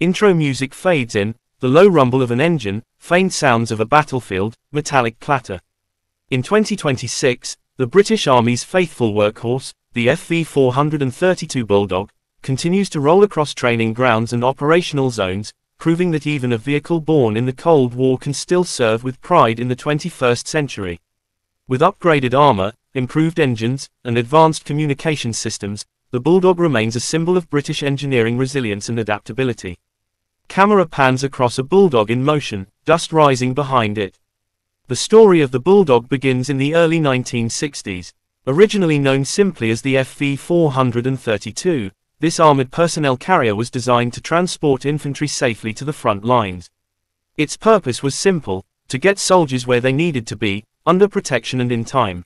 Intro music fades in, the low rumble of an engine, faint sounds of a battlefield, metallic clatter. In 2026, the British Army's faithful workhorse, the FV-432 Bulldog, continues to roll across training grounds and operational zones, proving that even a vehicle born in the Cold War can still serve with pride in the 21st century. With upgraded armor, improved engines, and advanced communication systems, the Bulldog remains a symbol of British engineering resilience and adaptability. Camera pans across a bulldog in motion, dust rising behind it. The story of the bulldog begins in the early 1960s. Originally known simply as the FV-432, this armored personnel carrier was designed to transport infantry safely to the front lines. Its purpose was simple, to get soldiers where they needed to be, under protection and in time.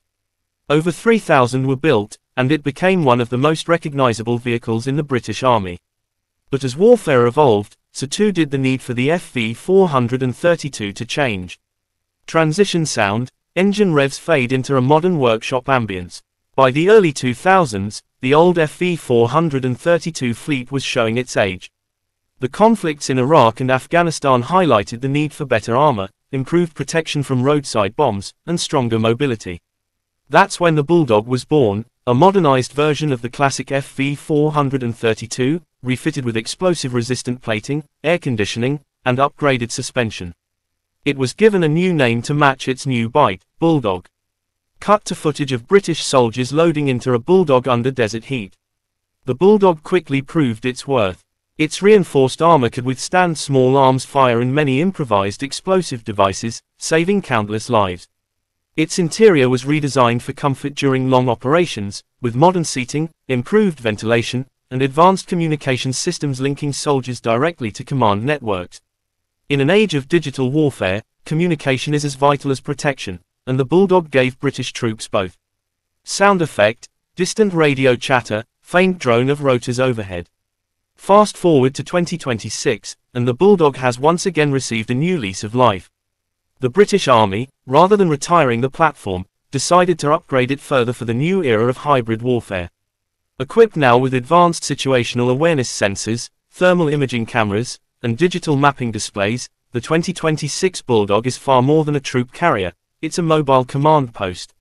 Over 3,000 were built, and it became one of the most recognizable vehicles in the British Army. But as warfare evolved, so too did the need for the FV432 to change. Transition sound, engine revs fade into a modern workshop ambience. By the early 2000s, the old FV432 fleet was showing its age. The conflicts in Iraq and Afghanistan highlighted the need for better armor, improved protection from roadside bombs, and stronger mobility. That's when the Bulldog was born, a modernized version of the classic FV432, refitted with explosive-resistant plating, air conditioning, and upgraded suspension. It was given a new name to match its new bike, Bulldog. Cut to footage of British soldiers loading into a Bulldog under desert heat. The Bulldog quickly proved its worth. Its reinforced armor could withstand small arms fire and many improvised explosive devices, saving countless lives. Its interior was redesigned for comfort during long operations, with modern seating, improved ventilation, and advanced communication systems linking soldiers directly to command networks. In an age of digital warfare, communication is as vital as protection, and the Bulldog gave British troops both. Sound effect, distant radio chatter, faint drone of rotors overhead. Fast forward to 2026, and the Bulldog has once again received a new lease of life. The British Army, rather than retiring the platform, decided to upgrade it further for the new era of hybrid warfare. Equipped now with advanced situational awareness sensors, thermal imaging cameras, and digital mapping displays, the 2026 Bulldog is far more than a troop carrier, it's a mobile command post.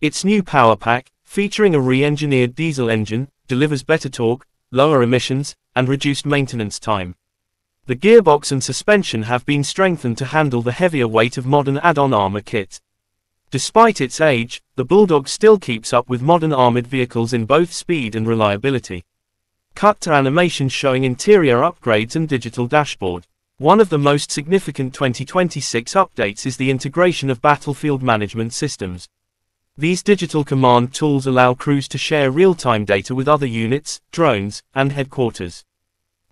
Its new power pack, featuring a re-engineered diesel engine, delivers better torque, lower emissions, and reduced maintenance time. The gearbox and suspension have been strengthened to handle the heavier weight of modern add-on armor kit. Despite its age, the Bulldog still keeps up with modern armored vehicles in both speed and reliability. Cut to animations showing interior upgrades and digital dashboard. One of the most significant 2026 updates is the integration of battlefield management systems. These digital command tools allow crews to share real-time data with other units, drones, and headquarters.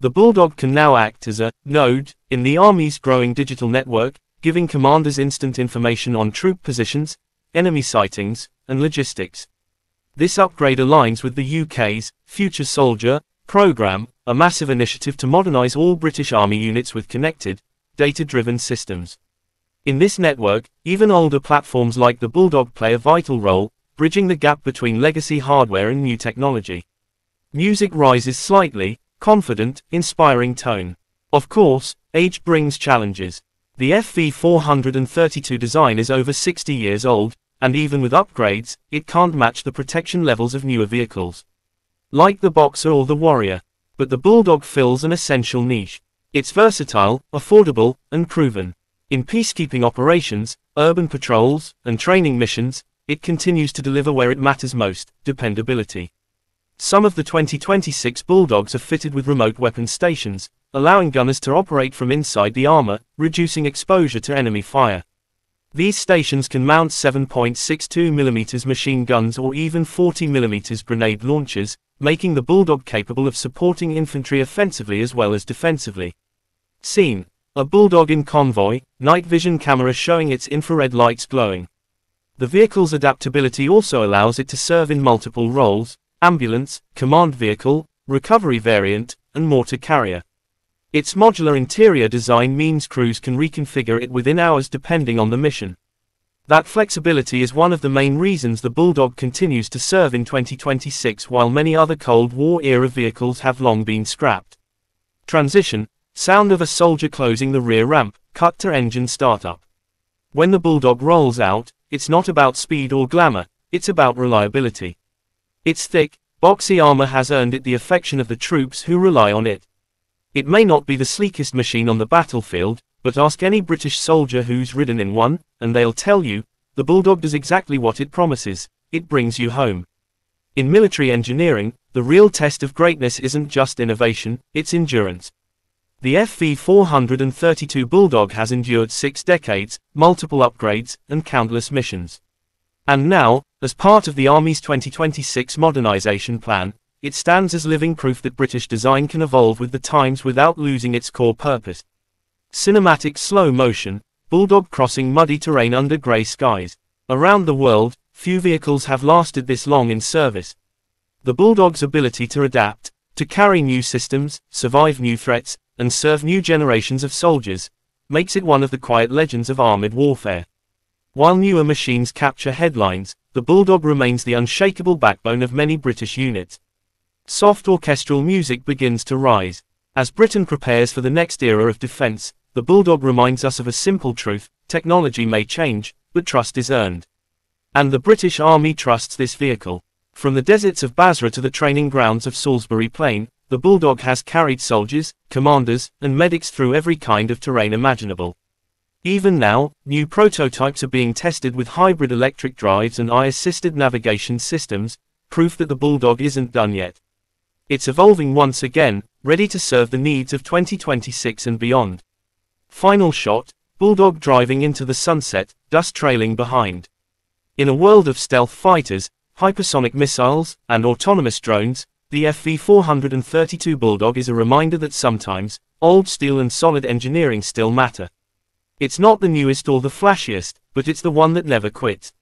The Bulldog can now act as a node in the Army's growing digital network, giving commanders instant information on troop positions, enemy sightings, and logistics. This upgrade aligns with the UK's Future Soldier programme, a massive initiative to modernise all British Army units with connected, data-driven systems. In this network, even older platforms like the Bulldog play a vital role, bridging the gap between legacy hardware and new technology. Music rises slightly, confident, inspiring tone. Of course, age brings challenges. The FV432 design is over 60 years old, and even with upgrades, it can't match the protection levels of newer vehicles. Like the Boxer or the Warrior, but the Bulldog fills an essential niche. It's versatile, affordable, and proven. In peacekeeping operations, urban patrols, and training missions, it continues to deliver where it matters most, dependability. Some of the 2026 Bulldogs are fitted with remote weapon stations, allowing gunners to operate from inside the armor, reducing exposure to enemy fire. These stations can mount 7.62mm machine guns or even 40mm grenade launchers, making the Bulldog capable of supporting infantry offensively as well as defensively. Scene. A Bulldog in convoy, night vision camera showing its infrared lights glowing. The vehicle's adaptability also allows it to serve in multiple roles, ambulance, command vehicle, recovery variant, and mortar carrier. Its modular interior design means crews can reconfigure it within hours depending on the mission. That flexibility is one of the main reasons the Bulldog continues to serve in 2026 while many other Cold War era vehicles have long been scrapped. Transition Sound of a soldier closing the rear ramp, cut to engine startup. When the Bulldog rolls out, it's not about speed or glamour, it's about reliability. Its thick, boxy armor has earned it the affection of the troops who rely on it. It may not be the sleekest machine on the battlefield, but ask any British soldier who's ridden in one, and they'll tell you, the Bulldog does exactly what it promises, it brings you home. In military engineering, the real test of greatness isn't just innovation, it's endurance. The FV-432 Bulldog has endured six decades, multiple upgrades, and countless missions. And now, as part of the Army's 2026 modernisation plan, it stands as living proof that British design can evolve with the times without losing its core purpose. Cinematic slow motion, bulldog crossing muddy terrain under grey skies. Around the world, few vehicles have lasted this long in service. The bulldog's ability to adapt, to carry new systems, survive new threats, and serve new generations of soldiers, makes it one of the quiet legends of armoured warfare. While newer machines capture headlines, the Bulldog remains the unshakable backbone of many British units. Soft orchestral music begins to rise. As Britain prepares for the next era of defence, the Bulldog reminds us of a simple truth, technology may change, but trust is earned. And the British Army trusts this vehicle. From the deserts of Basra to the training grounds of Salisbury Plain, the Bulldog has carried soldiers, commanders, and medics through every kind of terrain imaginable. Even now, new prototypes are being tested with hybrid electric drives and eye-assisted navigation systems, proof that the Bulldog isn't done yet. It's evolving once again, ready to serve the needs of 2026 and beyond. Final shot, Bulldog driving into the sunset, dust trailing behind. In a world of stealth fighters, hypersonic missiles, and autonomous drones, the FV-432 Bulldog is a reminder that sometimes, old steel and solid engineering still matter. It's not the newest or the flashiest, but it's the one that never quit.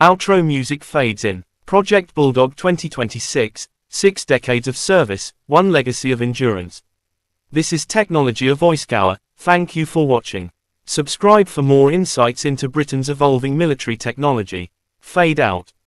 Outro music fades in. Project Bulldog 2026, six decades of service, one legacy of endurance. This is Technology of VoiceGower. thank you for watching. Subscribe for more insights into Britain's evolving military technology. Fade out.